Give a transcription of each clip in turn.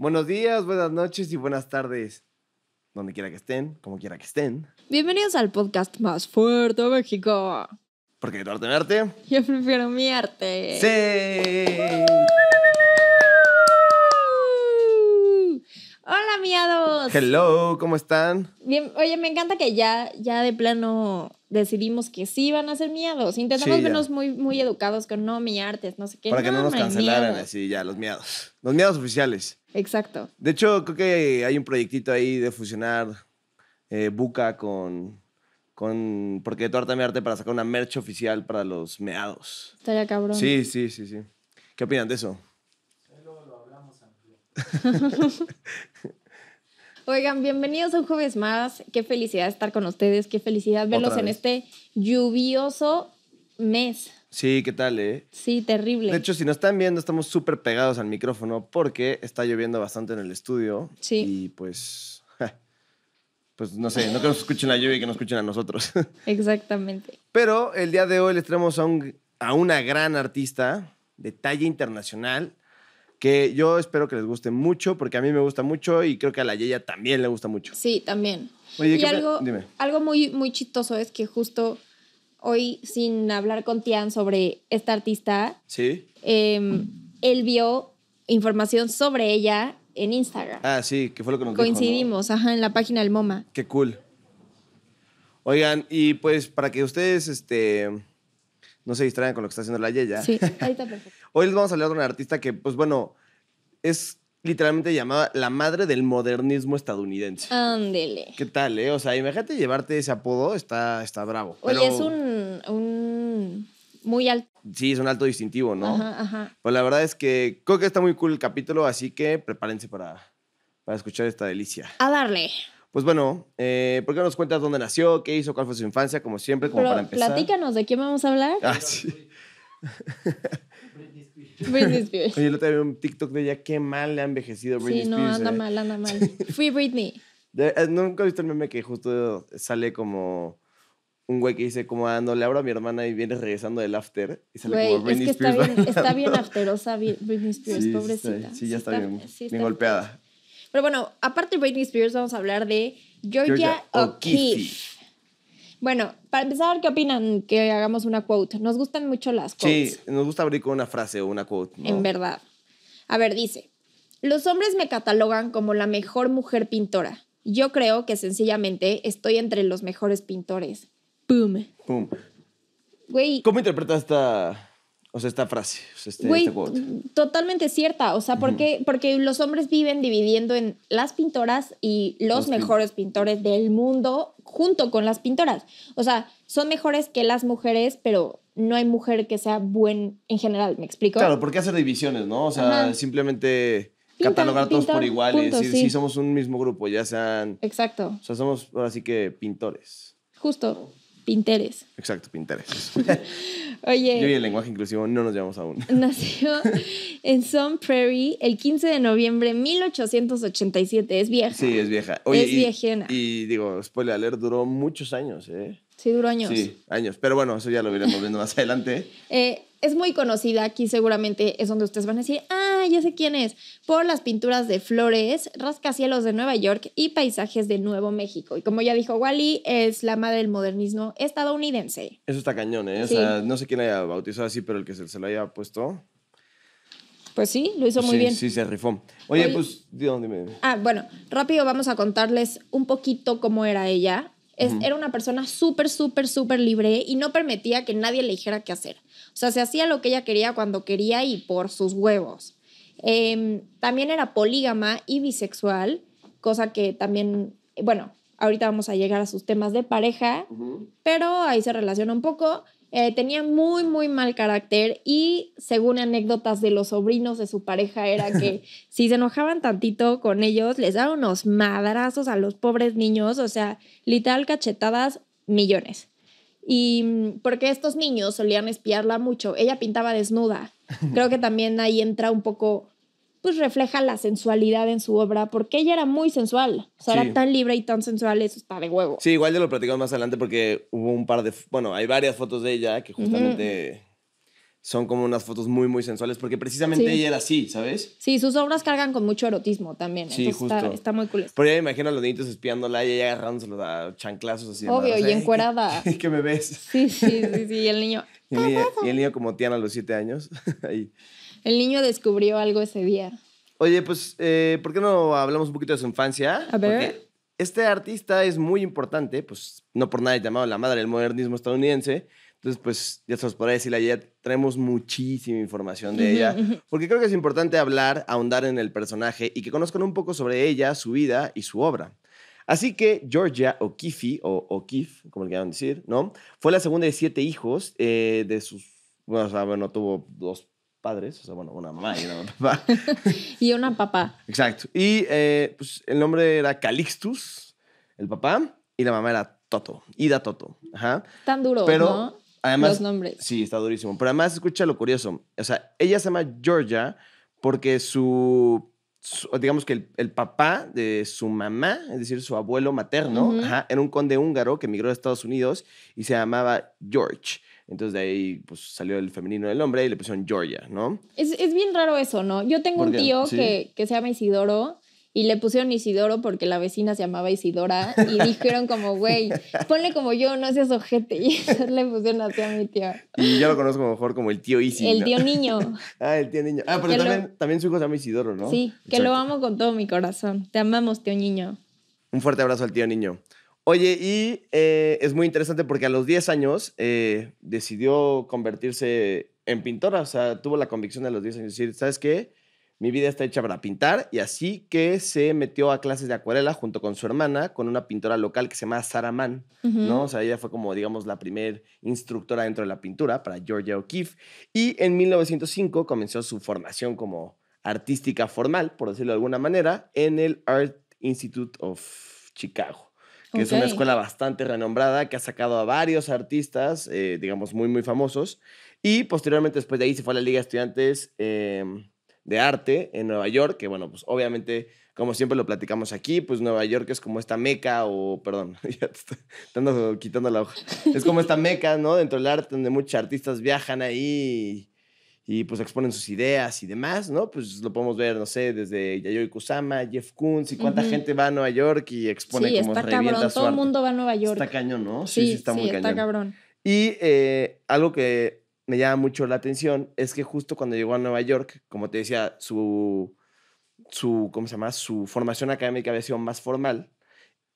Buenos días, buenas noches y buenas tardes. Donde quiera que estén, como quiera que estén. Bienvenidos al podcast más fuerte de México. Porque tu arte arte. Yo prefiero mi arte. ¡Sí! miados! Hello, ¿cómo están? Bien, oye, me encanta que ya, ya de plano decidimos que sí van a ser miados. Intentamos menos vernos muy, muy educados con no miartes, no sé qué. Para que no, nos cancelaran así ya, los miedos. Los miedos oficiales. Exacto. De hecho, creo que hay un proyectito ahí de fusionar eh, Buca con con porque tu arte arte para sacar una merch oficial para los meados. Estaría cabrón. Sí, sí, sí, sí. ¿Qué opinan de eso? lo hablamos, Oigan, bienvenidos a un jueves más. Qué felicidad estar con ustedes, qué felicidad verlos en este lluvioso mes. Sí, ¿qué tal, eh? Sí, terrible. De hecho, si nos están viendo, estamos súper pegados al micrófono porque está lloviendo bastante en el estudio. Sí. Y pues, pues no sé, no que nos escuchen la lluvia y que nos escuchen a nosotros. Exactamente. Pero el día de hoy les traemos a, a una gran artista de talla internacional que yo espero que les guste mucho, porque a mí me gusta mucho y creo que a la Yeya también le gusta mucho. Sí, también. y algo, algo muy, muy chistoso es que justo hoy, sin hablar con Tian sobre esta artista, ¿Sí? Em, él vio información sobre ella en Instagram. Ah, sí, que fue lo que nos Coincidimos, ajá, en la página del MoMA. Qué cool. Oigan, y pues para que ustedes este, no se distraigan con lo que está haciendo la Yeya. Sí, ahí está perfecto. Hoy les vamos a hablar de una artista que, pues bueno, es literalmente llamada la madre del modernismo estadounidense. Ándele. ¿Qué tal, eh? O sea, imagínate llevarte ese apodo, está, está bravo. Oye, es un, un, muy alto. Sí, es un alto distintivo, ¿no? Ajá, ajá. Pues la verdad es que creo que está muy cool el capítulo, así que prepárense para, para escuchar esta delicia. A darle. Pues bueno, eh, ¿por qué no nos cuentas dónde nació, qué hizo, cuál fue su infancia, como siempre, como para empezar? Platícanos, ¿de quién vamos a hablar? Ah, sí. Britney Spears. Britney Spears. Oye, yo te un TikTok de ella, qué mal le ha envejecido Britney Spears. Sí, no, anda eh. mal, anda mal. Fui Britney. Eh, nunca he visto el meme que justo sale como un güey que dice como ando, ah, le abro a mi hermana y viene regresando del after y sale como Britney es que Spears Está bien, está bien afterosa Britney Spears, pobrecita. sí, ya está, bien, está, bien golpeada. Pero bueno, aparte de Britney Spears, vamos a hablar de Georgia, O'Keeffe. Bueno, para empezar, ¿qué opinan que hagamos una quote? Nos gustan mucho las quotes. Sí, nos gusta abrir con una frase o una quote. En verdad. A ver, dice, los hombres me catalogan como la mejor mujer pintora. Yo creo que sencillamente estoy entre los mejores pintores. Boom. Boom. Güey. ¿Cómo interpretas esta o sea, esta frase, o este, este Totalmente cierta. O sea, porque, porque los hombres viven dividiendo en las pintoras y los, mejores pintores del mundo junto con las pintoras. O sea, son mejores que las mujeres, pero no hay mujer que sea buen en general. ¿Me explico? Claro, porque hacer divisiones, ¿no? O sea, simplemente catalogar todos por iguales. y sí. somos un mismo grupo, ya sean. Exacto. O sea, somos ahora sí que pintores. Justo. Pinteres. Exacto, Pinteres. Oye. Yo y el lenguaje inclusivo no nos llevamos aún. Nació en Sun Prairie el 15 de noviembre de 1887. Es vieja. Sí, es vieja. Oye, es y, Y digo, spoiler alert, duró muchos años, ¿eh? Sí, duró años. Sí, años. Pero bueno, eso ya lo iremos viendo más adelante. Eh, es muy conocida, aquí seguramente es donde ustedes van a decir, ah, ya sé quién es, por las pinturas de flores, rascacielos de Nueva York y paisajes de Nuevo México. Y como ya dijo Wally, es la madre del modernismo estadounidense. Eso está cañón, ¿eh? O sea, no sé quién la haya bautizado así, pero el que se, la haya puesto... Pues sí, lo hizo muy bien. Sí, se rifó. Oye, pues, dime, Ah, bueno, rápido vamos a contarles un poquito cómo era ella. Era una persona súper, súper, súper libre y no permitía que nadie le dijera qué hacer. O sea, se hacía lo que ella quería cuando quería y por sus huevos. Em, también era polígama y bisexual, cosa que también, bueno, ahorita vamos a llegar a sus temas de pareja, pero ahí se relaciona un poco. Eh, tenía muy, muy mal carácter y según anécdotas de los sobrinos de su pareja era que si se enojaban tantito con ellos, les daban unos madrazos a los pobres niños, o sea, literal cachetadas millones. Y mm, porque estos niños solían espiarla mucho, ella pintaba desnuda. Creo que también ahí entra un poco, pues refleja la sensualidad en su obra, porque ella era muy sensual. O sea, era tan libre y tan sensual, eso está de huevo. Sí, igual ya lo platicamos más adelante porque hubo un par de, bueno, hay varias fotos de ella que justamente son como unas fotos muy, muy sensuales, porque precisamente ella era así, ¿sabes? Sí, sus obras cargan con mucho erotismo también. Sí, justo. Está, está, muy cool. Pero ya me imagino a los niños espiándola y ella agarrándoselo a chanclazos así. Obvio, y encuerada. ¿Qué, ¿Qué me ves? Sí, sí, sí, sí. Y el niño. y, el niño como Tiana a los siete años. Ahí. El niño descubrió algo ese día. Oye, pues, eh, ¿por qué no hablamos un poquito de su infancia? A ver. Porque este artista es muy importante, pues, no por nada llamado la madre del modernismo estadounidense entonces, pues, ya estamos por decir decirle ya Traemos muchísima información de ella. Porque creo que es importante hablar, ahondar en el personaje y que conozcan un poco sobre ella, su vida y su obra. Así que Georgia O'Keeffe, o O'Keeffe, como le quieran decir, ¿no? Fue la segunda de siete hijos eh, de sus... Bueno, o sea, bueno, tuvo dos padres, o sea, bueno, una mamá y una papá. y una papá. Exacto. Y eh, pues el nombre era Calixtus, el papá, y la mamá era Toto, Ida Toto. Ajá. Tan duro, Pero, ¿no? Además, los nombres. Sí, está durísimo. Pero además, escucha lo curioso. O sea, ella se llama Georgia porque su, digamos que el, papá de su mamá, es decir, su abuelo materno, era un conde húngaro que emigró a Estados Unidos y se llamaba George. Entonces de ahí pues, salió el femenino del hombre y le pusieron Georgia, ¿no? Es, es bien raro eso, ¿no? Yo tengo un tío que, que se llama Isidoro y le pusieron Isidoro porque la vecina se llamaba Isidora y dijeron como, güey, ponle como yo, no seas ojete. Y le pusieron así a mi tío. Y yo lo conozco mejor como el tío Isidoro El tío niño. ah, el tío niño. Ah, pero también, su hijo se llama Isidoro, ¿no? Sí, que lo amo con todo mi corazón. Te amamos, tío niño. Un fuerte abrazo al tío niño. Oye, y eh, es muy interesante porque a los 10 años eh, decidió convertirse en pintora, o sea, tuvo la convicción a los 10 años de decir, ¿sabes qué? Mi vida está hecha para pintar y así que se metió a clases de acuarela junto con su hermana, con una pintora local que se llama Sara Mann, ¿no? O sea, ella fue como, digamos, la primer instructora dentro de la pintura para Georgia O'Keeffe. Y en 1905 comenzó su formación como artística formal, por decirlo de alguna manera, en el Art Institute of Chicago que es una escuela bastante renombrada que ha sacado a varios artistas, eh, digamos, muy, muy famosos. Y posteriormente, después de ahí, se fue a la Liga de Estudiantes eh, de arte en Nueva York, que bueno, pues obviamente, como siempre lo platicamos aquí, pues Nueva York es como esta meca, o perdón, ya te, estoy, quitando la hoja, es como esta meca, ¿no? Dentro del arte, donde muchos artistas viajan ahí y, pues exponen sus ideas y demás, ¿no? Pues lo podemos ver, no sé, desde Yayoi Kusama, Jeff Koons y cuánta gente va a Nueva York y expone sí, como está cabrón, todo el mundo va a Nueva York. Está cañón, ¿no? Sí, sí, está muy cañón. cabrón. Y eh, algo que me llama mucho la atención es que justo cuando llegó a Nueva York, como te decía, su, su, ¿cómo se llama? su formación académica había sido más formal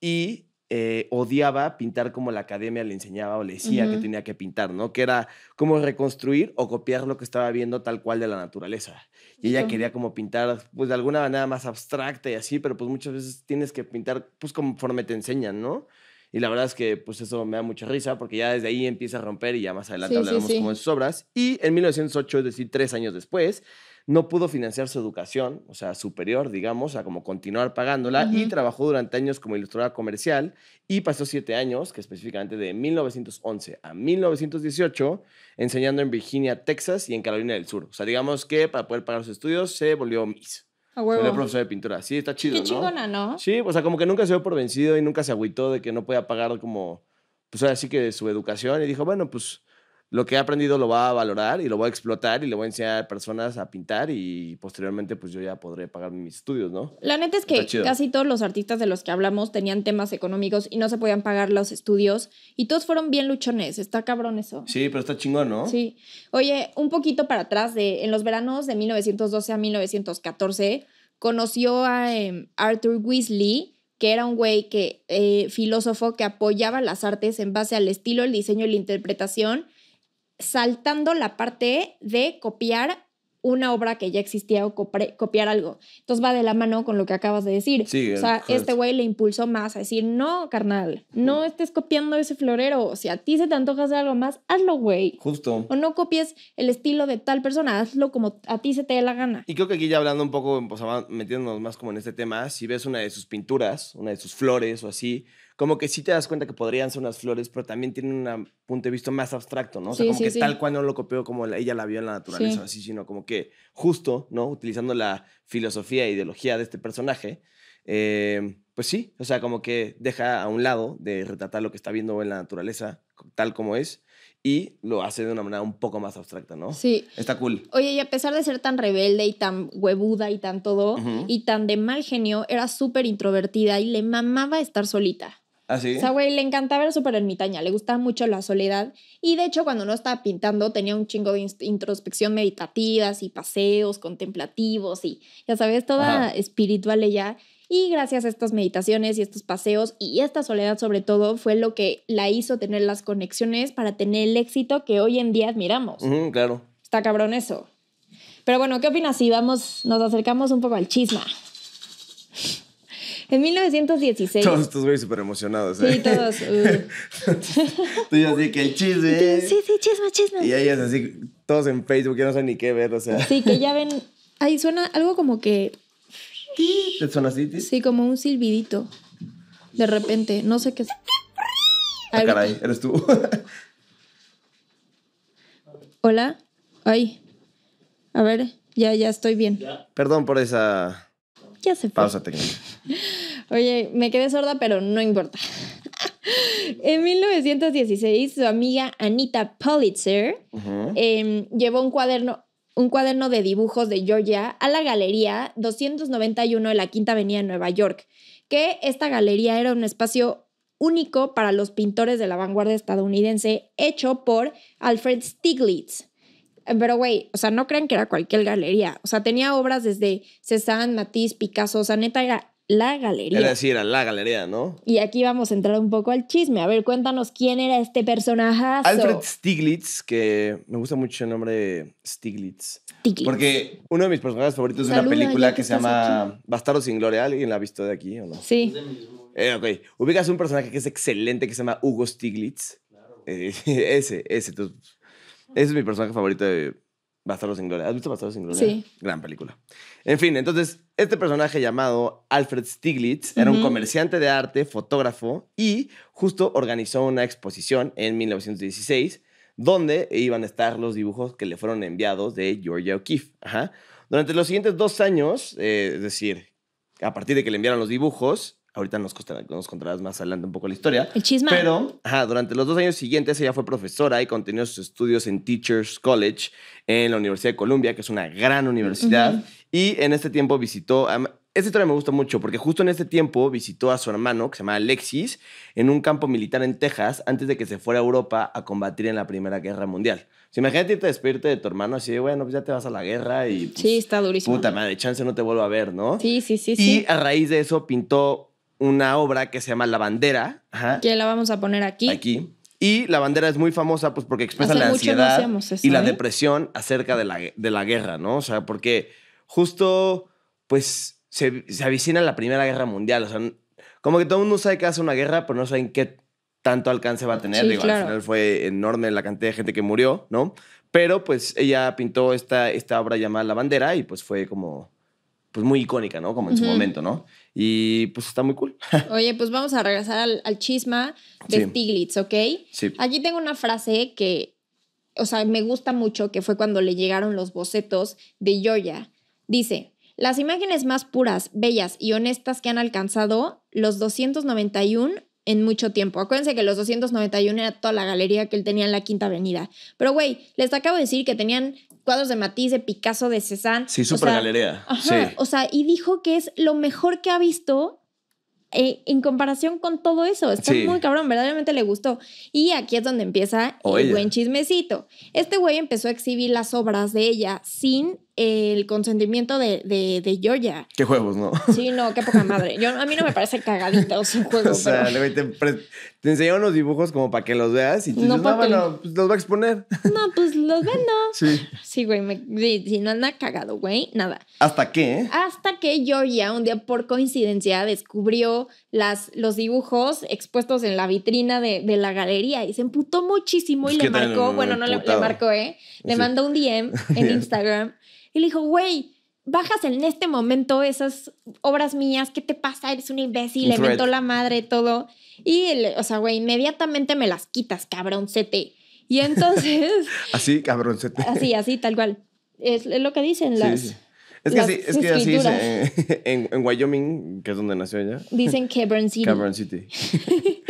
y eh, odiaba pintar como la academia le enseñaba o le decía que tenía que pintar, ¿no? Que era como reconstruir o copiar lo que estaba viendo tal cual de la naturaleza. Y ella quería como pintar, pues de alguna manera más abstracta y así, pero pues muchas veces tienes que pintar, pues conforme te enseñan, ¿no? Y la verdad es que pues eso me da mucha risa porque ya desde ahí empieza a romper y ya más adelante hablaremos como de sus obras. Y en 1908, es decir, tres años después, no pudo financiar su educación, o sea, superior, digamos, a como continuar pagándola y trabajó durante años como ilustradora comercial y pasó siete años, que específicamente de 1911 a 1918, enseñando en Virginia, Texas y en Carolina del Sur. O sea, digamos que para poder pagar sus estudios se volvió Miss un profesor de pintura. Sí, está chido, Qué chingona, ¿no? Sí, o sea, como que nunca se dio por vencido y nunca se agüitó de que no podía pagar como, pues así que su educación. Y dijo, bueno, pues lo que he aprendido lo va a valorar y lo voy a explotar y le voy a enseñar a personas a pintar y posteriormente pues yo ya podré pagar mis estudios, ¿no? La neta es que casi todos los artistas de los que hablamos tenían temas económicos y no se podían pagar los estudios y todos fueron bien luchones, está cabrón eso. Sí, pero está chingón, ¿no? Sí. Oye, un poquito para atrás de en los veranos de 1912 a 1914 conoció a em, Arthur Weasley que era un güey que eh, filósofo que apoyaba las artes en base al estilo, el diseño y la interpretación saltando la parte de copiar una obra que ya existía o copiar algo. Entonces va de la mano con lo que acabas de decir. o sea, este güey le impulsó más a decir, no, carnal, no estés copiando ese florero. si a ti se te antoja hacer algo más, hazlo, güey. Justo. O no copies el estilo de tal persona, hazlo como a ti se te dé la gana. Y creo que aquí ya hablando un poco, pues, metiéndonos más como en este tema, si ves una de sus pinturas, una de sus flores o así, como que sí te das cuenta que podrían ser unas flores, pero también tienen un punto de vista más abstracto, ¿no? O sea, como que tal cual no lo copió como ella la vio en la naturaleza, así, sino como que justo, ¿no? Utilizando la filosofía e ideología de este personaje, eh, pues sí, o sea, como que deja a un lado de retratar lo que está viendo en la naturaleza tal como es y lo hace de una manera un poco más abstracta, ¿no? Sí. Está cool. Oye, y a pesar de ser tan rebelde y tan huevuda y tan todo y tan de mal genio, era súper introvertida y le mamaba estar solita. ¿Ah, O güey, le encantaba, ver súper ermitaña, le gustaba mucho la soledad. Y de hecho, cuando no estaba pintando, tenía un chingo de introspección meditativas y paseos contemplativos y, ya sabes, toda espiritual ella. Y gracias a estas meditaciones y estos paseos y esta soledad sobre todo fue lo que la hizo tener las conexiones para tener el éxito que hoy en día admiramos. claro. Está cabrón eso. Pero bueno, ¿qué opinas si vamos, nos acercamos un poco al chisma? En 1916. Todos estos güeyes súper emocionados. ¿eh? Sí, todos. Uh. Tú ya así que el chisme. Sí, sí, chisme, chisme. Y ellas así, todos en Facebook, ya no saben ni qué ver, o sea. Sí, que ya ven. Ahí suena algo como que. ¿Te suena así? Sí, como un silbidito. De repente, no sé qué es. Ah, caray, eres tú. Hola. Ay. A ver, ya, ya estoy bien. Perdón por esa. Ya se fue. Pausa técnica. Oye, me quedé sorda, pero no importa. En 1916, su amiga Anita Pulitzer em, llevó un cuaderno, un cuaderno de dibujos de Georgia a la galería 291 de la Quinta Avenida de Nueva York, que esta galería era un espacio único para los pintores de la vanguardia estadounidense, hecho por Alfred Stiglitz. Pero, güey, o sea, no crean que era cualquier galería. O sea, tenía obras desde Cézanne, Matisse, Picasso. O sea, neta, era la galería. Era decir, era la galería, ¿no? Y aquí vamos a entrar un poco al chisme. A ver, cuéntanos quién era este personaje. Alfred Stiglitz, que me gusta mucho el nombre Stiglitz. Stiglitz. Porque uno de mis personajes favoritos es una película que, se llama Bastardo sin Gloria. ¿Alguien la ha visto de aquí o no? Sí. Eh, ok. Ubicas un personaje que es excelente que se llama Hugo Stiglitz. Claro. Eh, ese, ese. ese es mi personaje favorito de ¿Has visto Bastardos sin Gloria? Sí. Gran película. En fin, entonces, este personaje llamado Alfred Stiglitz era un comerciante de arte, fotógrafo y justo organizó una exposición en 1916 donde iban a estar los dibujos que le fueron enviados de Georgia O'Keeffe. Durante los siguientes dos años, eh, es decir, a partir de que le enviaron los dibujos, Ahorita nos, contarás más adelante un poco la historia. El chisme. Pero ajá, durante los dos años siguientes ella fue profesora y continuó sus estudios en Teachers College en la Universidad de Columbia, que es una gran universidad. Y en este tiempo visitó... esta historia me gusta mucho porque justo en este tiempo visitó a su hermano, que se llama Alexis, en un campo militar en Texas antes de que se fuera a Europa a combatir en la Primera Guerra Mundial. Si imagínate irte a despedirte de tu hermano así de, bueno, pues ya te vas a la guerra y... sí, pues, está durísimo. Puta madre, chance no te vuelvo a ver, ¿no? Sí, sí, sí. Y a raíz de eso pintó una obra que se llama La Bandera. que la vamos a poner aquí. Aquí. Y la bandera es muy famosa pues porque expresa la ansiedad y la ¿eh? depresión acerca de la, de la, guerra, ¿no? O sea, porque justo pues se, se, avicina la Primera Guerra Mundial. O sea, como que todo el mundo sabe que hace una guerra, pero no saben qué tanto alcance va a tener. al final fue enorme la cantidad de gente que murió, ¿no? Pero pues ella pintó esta, esta obra llamada La Bandera y pues fue como pues muy icónica, ¿no? Como en su momento, ¿no? Y pues está muy cool. Oye, pues vamos a regresar al, al chisma de Tiglitz, ¿ok? Sí. Aquí tengo una frase que, o sea, me gusta mucho, que fue cuando le llegaron los bocetos de Joya. Dice, las imágenes más puras, bellas y honestas que han alcanzado los 291 en mucho tiempo. Acuérdense que los 291 era toda la galería que él tenía en la Quinta Avenida. Pero, güey, les acabo de decir que tenían cuadros de matiz, de Picasso, de Cézanne. Sí, super galería. O sea, y dijo que es lo mejor que ha visto eh, en comparación con todo eso. Está muy cabrón, verdaderamente le gustó. Y aquí es donde empieza el buen chismecito. Este güey empezó a exhibir las obras de ella sin el consentimiento de, de, de, Qué juegos, ¿no? Sí, no, qué poca madre. Yo, a mí no me parece cagadito o sin juego. O sea, le te, te enseñaron los dibujos como para que los veas y tú no, no, ah, bueno, pues los va a exponer. No, pues los vendo. Sí. Sí, güey, si no anda cagado, güey, nada. ¿Hasta qué? Hasta que Georgia un día por coincidencia descubrió las, los dibujos expuestos en la vitrina de, la galería y se emputó muchísimo y le marcó, bueno, no le, marcó, ¿eh? Le mandó un DM en Instagram y le dijo, güey, bajas en este momento esas obras mías, ¿qué te pasa? Eres un imbécil, le meto la madre, todo. Y, o sea, güey, inmediatamente me las quitas, cabroncete. Y entonces... así, cabroncete. Así, así, tal cual. Es, lo que dicen las... Sí, sí. Es que, sí, es que así en, Wyoming, que es donde nació ella. Dicen Cabron City. Cabron City.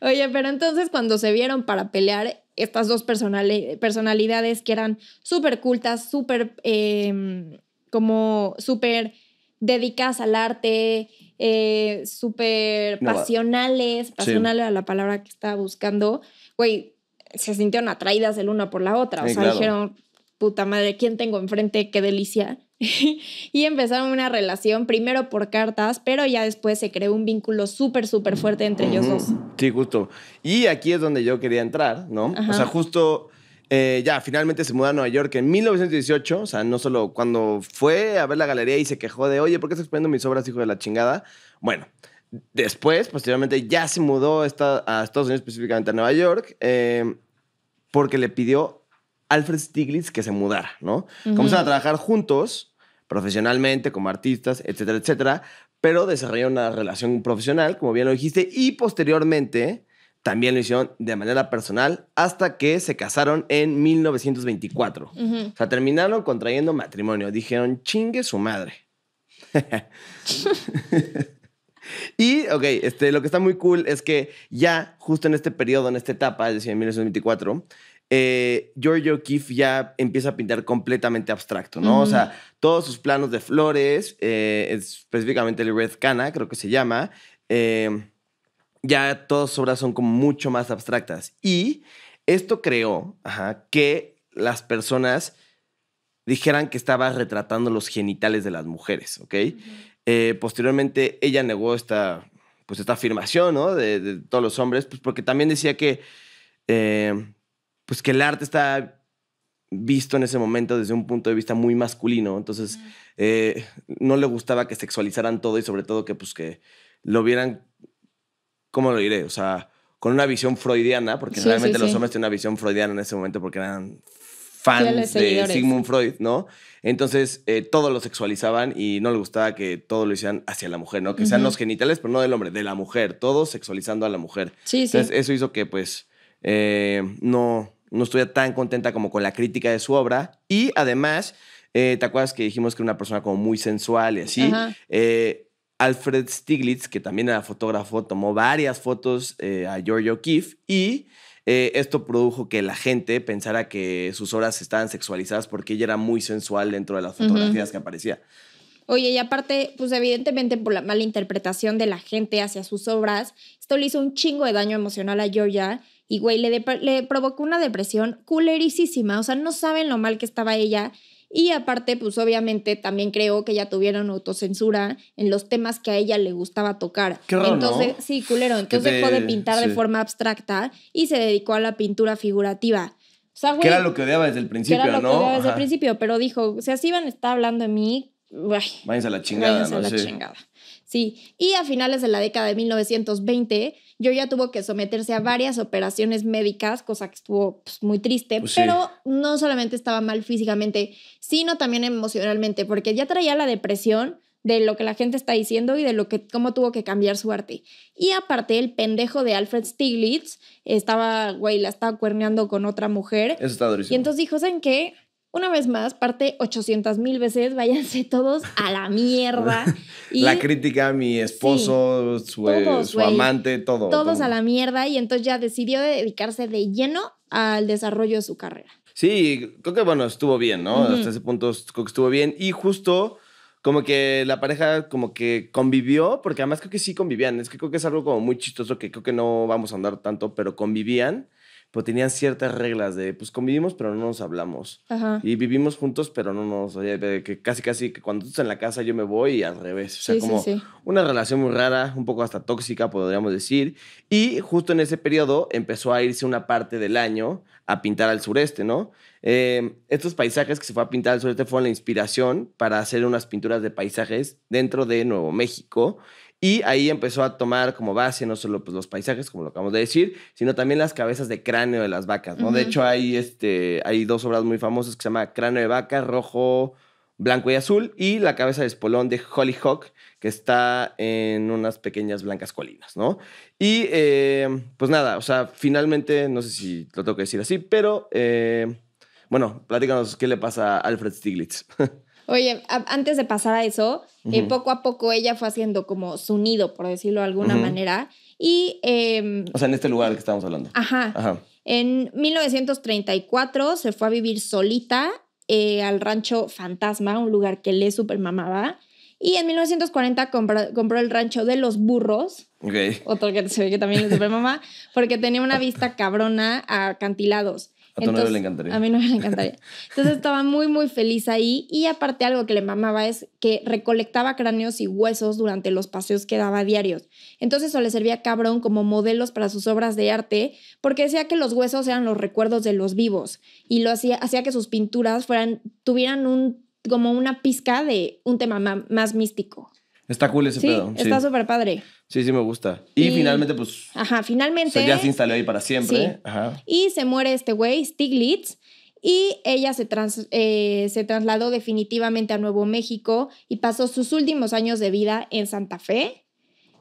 Oye, pero entonces cuando se vieron para pelear, estas dos personalidades que eran súper cultas, súper em, como súper dedicadas al arte, eh, súper pasionales, pasionales a la palabra que estaba buscando, güey, se sintieron atraídas el una por la otra. o sea, dijeron, puta madre, ¿quién tengo enfrente? Qué delicia. y empezaron una relación, primero por cartas, pero ya después se creó un vínculo súper, súper fuerte entre ellos dos. Sí, justo. Y aquí es donde yo quería entrar, ¿no? O sea, justo eh, ya finalmente se mudó a Nueva York en 1918, o sea, no solo cuando fue a ver la galería y se quejó de, oye, ¿por qué estás exponiendo mis obras, hijo de la chingada? Bueno. Después, posteriormente, ya se mudó a Estados Unidos, específicamente a Nueva York, eh, porque le pidió Alfred Stiglitz que se mudara, ¿no? Comenzaron a trabajar juntos, profesionalmente, como artistas, etcétera, etcétera, pero desarrollaron una relación profesional, como bien lo dijiste, y posteriormente también lo hicieron de manera personal hasta que se casaron en 1924. O sea, terminaron contrayendo matrimonio. Dijeron, chingue su madre. y, ok, este, lo que está muy cool es que ya justo en este periodo, en esta etapa, es decir, en 1924, eh, George ya empieza a pintar completamente abstracto, ¿no? O sea, todos sus planos de flores, eh, específicamente el Red Cana, creo que se llama, eh, ya todas sus obras son como mucho más abstractas. Y esto creó que las personas dijeran que estaba retratando los genitales de las mujeres, ¿ok? Eh, posteriormente ella negó esta, pues esta afirmación, ¿no? De, todos los hombres, pues porque también decía que pues que el arte está visto en ese momento desde un punto de vista muy masculino. Entonces, eh, no le gustaba que sexualizaran todo y sobre todo que, pues, que lo vieran, ¿cómo lo diré? O sea, con una visión freudiana, porque realmente los hombres tienen una visión freudiana en ese momento porque eran fans de Sigmund Freud, ¿no? Entonces, eh, todo lo sexualizaban y no le gustaba que todo lo hicieran hacia la mujer, ¿no? Que sean los genitales, pero no del hombre, de la mujer, todo sexualizando a la mujer. Sí, Entonces, eso hizo que, pues, eh, no, no tan contenta como con la crítica de su obra. Y además, eh, ¿te acuerdas que dijimos que era una persona como muy sensual y así? Eh, Alfred Stiglitz, que también era fotógrafo, tomó varias fotos a Georgia O'Keeffe y esto produjo que la gente pensara que sus obras estaban sexualizadas porque ella era muy sensual dentro de las fotografías que aparecía. Oye, y aparte, pues evidentemente por la mala interpretación de la gente hacia sus obras, esto le hizo un chingo de daño emocional a Georgia y güey, le, provocó una depresión culerísima, o sea, no saben lo mal que estaba ella. Y aparte, pues obviamente también creo que ya tuvieron autocensura en los temas que a ella le gustaba tocar. entonces, sí, culero, entonces dejó de pintar de forma abstracta y se dedicó a la pintura figurativa. que era lo que odiaba desde el principio, ¿no? era lo Que odiaba desde el principio, pero dijo, si así van a estar hablando de mí, Váyanse a la chingada, váyanse ¿no? a la chingada. Sí, y a finales de la década de 1920, ya tuvo que someterse a varias operaciones médicas, cosa que estuvo pues, muy triste, pues pero no solamente estaba mal físicamente, sino también emocionalmente, porque ya traía la depresión de lo que la gente está diciendo y de lo que cómo tuvo que cambiar su arte. Y aparte el pendejo de Alfred Stiglitz estaba, güey, la estaba cuerneando con otra mujer. Eso está durísimo. Y entonces dijo, ¿saben qué? una vez más, parte 800 mil veces, váyanse todos a la mierda. la crítica, mi esposo, su, eh, amante, todo. Todos a la mierda y entonces ya decidió dedicarse de lleno al desarrollo de su carrera. Sí, creo que bueno, estuvo bien, ¿no? Hasta ese punto creo que estuvo bien y justo como que la pareja como que convivió, porque además creo que sí convivían, es que creo que es algo como muy chistoso que creo que no vamos a andar tanto, pero convivían pues tenían ciertas reglas de, pues convivimos, pero no nos hablamos. Y vivimos juntos, pero no nos, que casi, casi, que cuando tú estás en la casa yo me voy y al revés. O sea, como una relación muy rara, un poco hasta tóxica, podríamos decir. Y justo en ese periodo empezó a irse una parte del año a pintar al sureste, ¿no? Em, estos paisajes que se fue a pintar al sureste fueron la inspiración para hacer unas pinturas de paisajes dentro de Nuevo México. Y ahí empezó a tomar como base no solo pues, los paisajes, como lo acabamos de decir, sino también las cabezas de cráneo de las vacas, ¿no? De hecho, hay, este, hay dos obras muy famosas que se llama Cráneo de Vaca, Rojo, Blanco y Azul, y La Cabeza de Espolón de Hollyhock, que está en unas pequeñas blancas colinas, ¿no? Y eh, pues nada, o sea, finalmente, no sé si lo tengo que decir así, pero... Eh, bueno, platícanos qué le pasa a Alfred Stiglitz. Oye, antes de pasar a eso, eh, poco a poco ella fue haciendo como su nido, por decirlo de alguna manera. Y. Em, o sea, en este lugar que estamos hablando. Ajá. En 1934 se fue a vivir solita eh, al rancho Fantasma, un lugar que le supermamaba. Y en 1940 compró, el rancho de los burros. Okay. Otro que se ve que también le supermamaba, porque tenía una vista cabrona a acantilados. A tu Entonces, le encantaría. A mi le encantaría. Entonces estaba muy, muy feliz ahí. Y aparte, algo que le mamaba es que recolectaba cráneos y huesos durante los paseos que daba diarios. Entonces, eso le servía Cabrón como modelos para sus obras de arte, porque decía que los huesos eran los recuerdos de los vivos. Y lo hacía, hacía que sus pinturas fueran, tuvieran un, como una pizca de un tema más místico. Está cool ese sí, pedo. Está súper padre. Sí, sí, me gusta. Y, finalmente, pues. Ajá, finalmente. ya se instaló ahí para siempre. Ajá. Y se muere este güey, Stiglitz. Y ella se, eh, se trasladó definitivamente a Nuevo México y pasó sus últimos años de vida en Santa Fe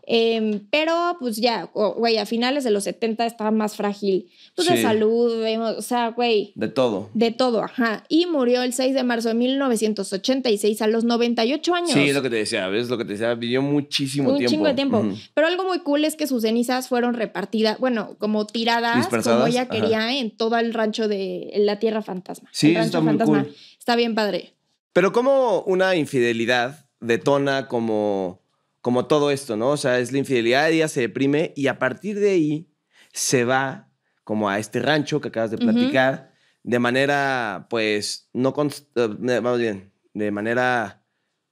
Em, pero pues ya, güey, a finales de los 70 estaba más frágil. Pues de salud, o sea, güey. De todo. De todo, ajá. Y murió el 6 de marzo de 1986 a los 98 años. Sí, es lo que te decía, es lo que te decía, vivió muchísimo tiempo. Un chingo de tiempo. Pero algo muy cool es que sus cenizas fueron repartidas, bueno, como tiradas, como ella quería, en todo el rancho de la Tierra Fantasma. Sí, está fantasma. Muy cool. Está bien padre. Pero como una infidelidad detona como como todo esto, ¿no? O sea, es la infidelidad, ella se deprime y a partir de ahí se va como a este rancho que acabas de platicar, de manera, pues, no, vamos eh, eh, bien, de manera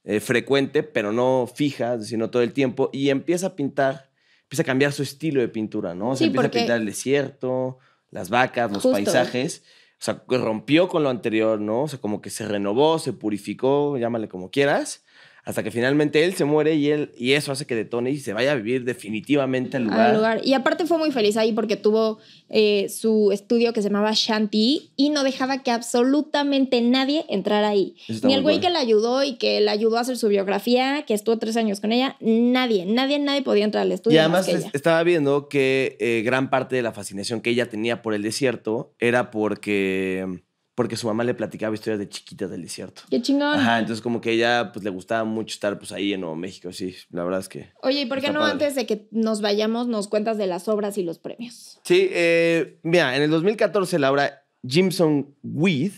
eh, frecuente, pero no fija, sino todo el tiempo, y empieza a pintar, empieza a cambiar su estilo de pintura, ¿no? O sea, empieza a pintar el desierto, las vacas, los paisajes. O sea, rompió con lo anterior, ¿no? O sea, como que se renovó, se purificó, llámale como quieras hasta que finalmente él se muere y él y eso hace que de y se vaya a vivir definitivamente al lugar. lugar. Y aparte fue muy feliz ahí porque tuvo eh, su estudio que se llamaba Shanti y no dejaba que absolutamente nadie entrara ahí. Ni el güey que la ayudó y que la ayudó a hacer su biografía, que estuvo tres años con ella, nadie, nadie, nadie podía entrar al estudio. Y además estaba viendo que eh, gran parte de la fascinación que ella tenía por el desierto era porque porque su mamá le platicaba historias de chiquitas del desierto. ¡Qué chingón! Ajá, entonces como que ella pues le gustaba mucho estar pues ahí en Nuevo México, sí, la verdad es que... Oye, ¿y por qué no antes de que nos vayamos nos cuentas de las obras y los premios? Sí, eh, mira, en el 2014 la obra Jimson Weed,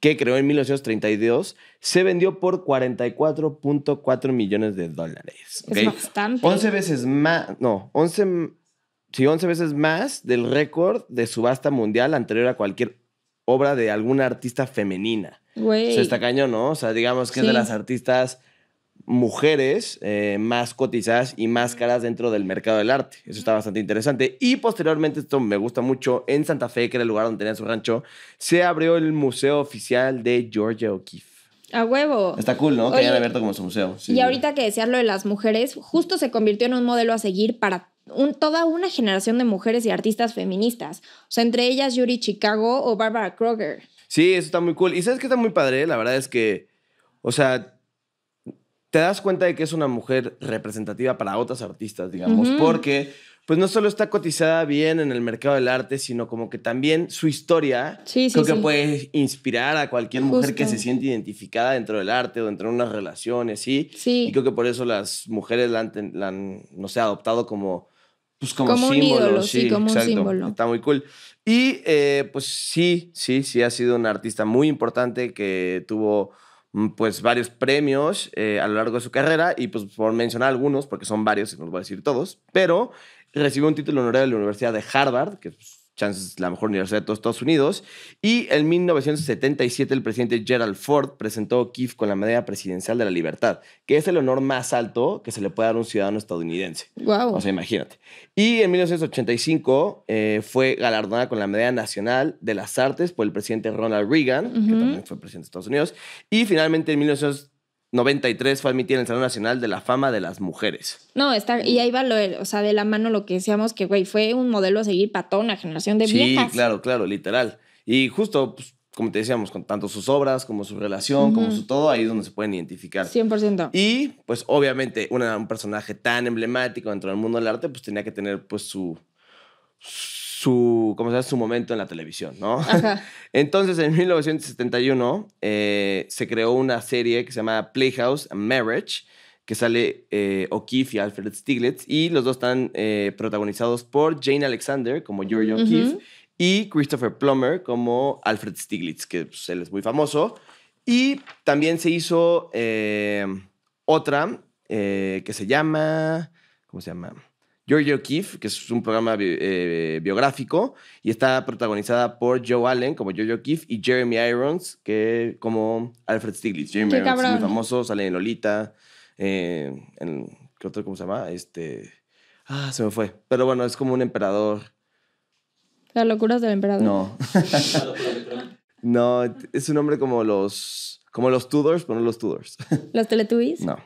que creó en 1932, se vendió por 44.4 millones de dólares. Es bastante. 11 veces más, no, 11, sí, 11 veces más del récord de subasta mundial anterior a cualquier obra de alguna artista femenina. Güey. O está cañón, ¿no? O sea, digamos que es de las artistas mujeres eh, más cotizadas y más caras dentro del mercado del arte. Eso está bastante interesante. Y posteriormente, esto me gusta mucho, en Santa Fe, que era el lugar donde tenía su rancho, se abrió el Museo Oficial de Georgia O'Keeffe. A huevo. Está cool, ¿no? que hayan abierto como su museo. Y ahorita que decía lo de las mujeres, justo se convirtió en un modelo a seguir para toda una generación de mujeres y artistas feministas. O sea, entre ellas Yuri Chicago o Barbara Kroger. Sí, eso está muy cool. Y sabes que está muy padre, la verdad es que, o sea, te das cuenta de que es una mujer representativa para otras artistas, digamos, porque pues no solo está cotizada bien en el mercado del arte, sino como que también su historia sí, creo que puede inspirar a cualquier mujer que se siente identificada dentro del arte o dentro de unas relaciones, ¿sí? Y creo que por eso las mujeres la han no sé, adoptado como pues como, símbolo, sí, como un símbolo. Está muy cool. Y eh, pues sí, sí, sí, ha sido un artista muy importante que tuvo mm, pues varios premios eh, a lo largo de su carrera y pues por mencionar algunos, porque son varios y no los voy a decir todos, pero recibió un título honorario de la Universidad de Harvard, que pues, chances la mejor universidad de todos Estados Unidos. Y en 1977 el presidente Gerald Ford presentó a con la medalla presidencial de la libertad, que es el honor más alto que se le puede dar a un ciudadano estadounidense. Wow. O sea, imagínate. Y en 1985 eh, fue galardonada con la medalla nacional de las artes por el presidente Ronald Reagan, que también fue presidente de Estados Unidos. Y finalmente en 1985, 93 fue admitida en el Salón Nacional de la Fama de las Mujeres. No, está, y ahí va lo, o sea, de la mano lo que decíamos que, güey, fue un modelo a seguir para toda una generación de Sí, claro, claro, literal. Y justo, pues, como te decíamos, con tanto sus obras como su relación, como su todo, ahí es donde se pueden identificar. 100%. Y, pues, obviamente, un personaje tan emblemático dentro del mundo del arte, pues tenía que tener, pues, su su, se su momento en la televisión, ¿no? Entonces, en 1971 eh, se creó una serie que se llama Playhouse Marriage, que sale O'Keeffe eh, O'Keefe y Alfred Stiglitz, y los dos están eh, protagonizados por Jane Alexander como George y Christopher Plummer como Alfred Stiglitz, que pues, él es muy famoso. Y también se hizo otra que se llama, ¿cómo se llama? George O'Keefe, que es un programa eh, biográfico y está protagonizada por Joe Allen como George O'Keefe y Jeremy Irons que como Alfred Stiglitz. Jeremy famoso, sale en Lolita, eh, ¿qué otro cómo se llama? Este, ah, se me fue. Pero bueno, es como un emperador. Las locuras del emperador. No. no, es un hombre como los como los Tudors, pero no los Tudors. ¿Los Teletubbies? No.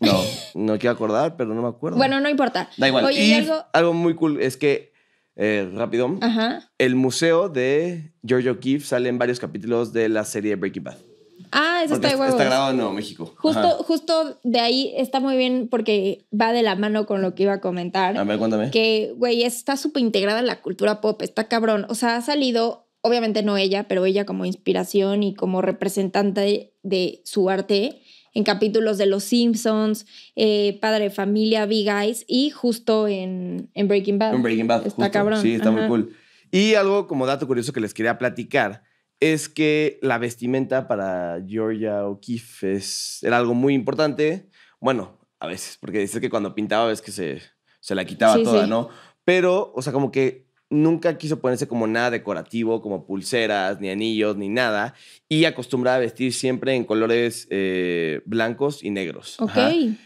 No, no quiero acordar, pero no me acuerdo. Bueno, no importa. Da igual. Oye, algo... muy cool es que, eh, rápido, el museo de George O'Keefe sale en varios capítulos de la serie Breaking Bad. Ah, eso está Está grabado en Nuevo México. Justo, justo de ahí está muy bien porque va de la mano con lo que iba a comentar. A ver, cuéntame. Que, güey, está súper integrada en la cultura pop, está cabrón. O sea, ha salido, obviamente no ella, pero ella como inspiración y como representante de su arte en capítulos de Los Simpsons, eh, Padre Familia, Big Eyes y justo en, Breaking Bad. En Breaking Bad. Está cabrón. Sí, está muy cool. Y algo como dato curioso que les quería platicar es que la vestimenta para Georgia O'Keeffe era algo muy importante. Bueno, a veces, porque dices que cuando pintaba ves que se, se la quitaba toda, ¿no? Pero, o sea, como que nunca quiso ponerse como nada decorativo, como pulseras, ni anillos, ni nada, y acostumbraba a vestir siempre en colores eh, blancos y negros.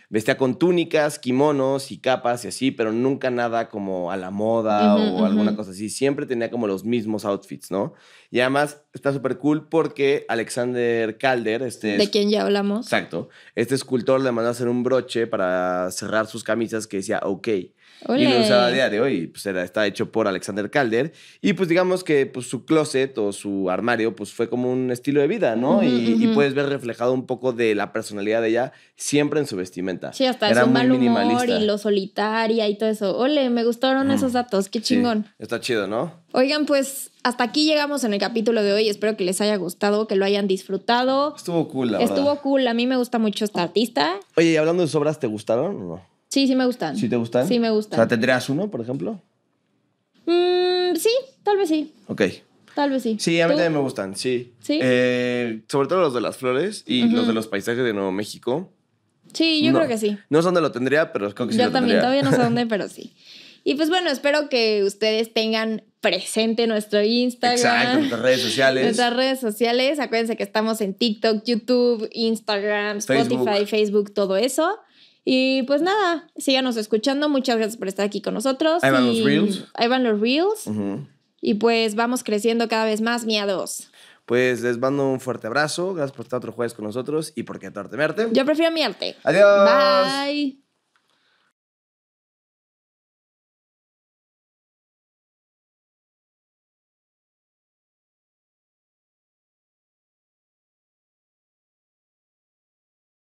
Vestía con túnicas, kimonos y capas y así, pero nunca nada como a la moda o alguna cosa así. Siempre tenía como los mismos outfits, ¿no? Y además está súper cool porque Alexander Calder, este... De quien ya hablamos. Exacto. Este escultor le mandó a hacer un broche para cerrar sus camisas que decía, ok y lo usaba a diario y pues era, está hecho por Alexander Calder y pues digamos que pues su closet o su armario pues fue como un estilo de vida, ¿no? y, puedes ver reflejado un poco de la personalidad de ella siempre en su vestimenta. Sí, hasta era muy mal humor y lo solitaria y todo eso. Ole, me gustaron mm. esos datos, qué chingón. está chido, ¿no? Oigan, pues hasta aquí llegamos en el capítulo de hoy. Espero que les haya gustado, que lo hayan disfrutado. Estuvo cool, la Estuvo cool. A mí me gusta mucho esta artista. Oye, y hablando de sus obras, ¿te gustaron o no? Sí, sí me gustan. ¿Sí te gustan? Sí me gustan. O sea, ¿tendrías uno, por ejemplo? Mm, sí, tal vez sí. Ok. Tal vez sí. Sí, a mí también me gustan, sí. ¿Sí? Eh, sobre todo los de las flores y los de los paisajes de Nuevo México. Sí, yo creo que sí. No sé dónde lo tendría, pero creo que sí. Yo también, todavía no sé dónde, pero sí. Y pues bueno, espero que ustedes tengan presente nuestro Instagram. Exacto, nuestras redes sociales. Nuestras redes sociales. Acuérdense que estamos en TikTok, YouTube, Instagram, Spotify, Facebook todo eso. Y pues nada, síganos escuchando. Muchas gracias por estar aquí con nosotros. Ahí van los Reels. Ahí van los Reels. Y pues vamos creciendo cada vez más, miados. Pues les mando un fuerte abrazo. Gracias por estar otro jueves con nosotros y por qué verte. Yo prefiero miarte. Adiós. Bye.